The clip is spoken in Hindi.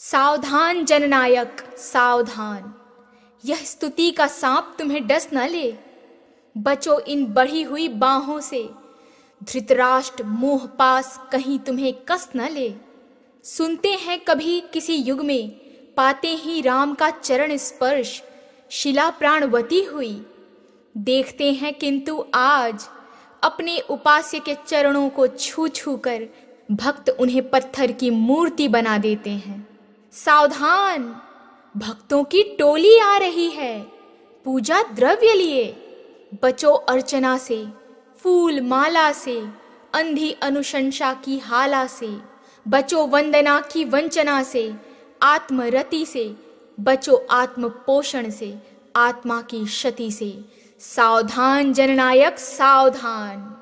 सावधान जननायक सावधान यह स्तुति का सांप तुम्हें डस न ले बचो इन बढ़ी हुई बाहों से धृतराष्ट्र मोह पास कहीं तुम्हें कस न ले सुनते हैं कभी किसी युग में पाते ही राम का चरण स्पर्श शिला प्राणवती हुई देखते हैं किंतु आज अपने उपास्य के चरणों को छू छू कर भक्त उन्हें पत्थर की मूर्ति बना देते हैं सावधान भक्तों की टोली आ रही है पूजा द्रव्य लिए बचो अर्चना से फूल माला से अंधी अनुशंसा की हाला से बचो वंदना की वंचना से आत्मरति से बचो आत्म पोषण से आत्मा की क्षति से सावधान जननायक सावधान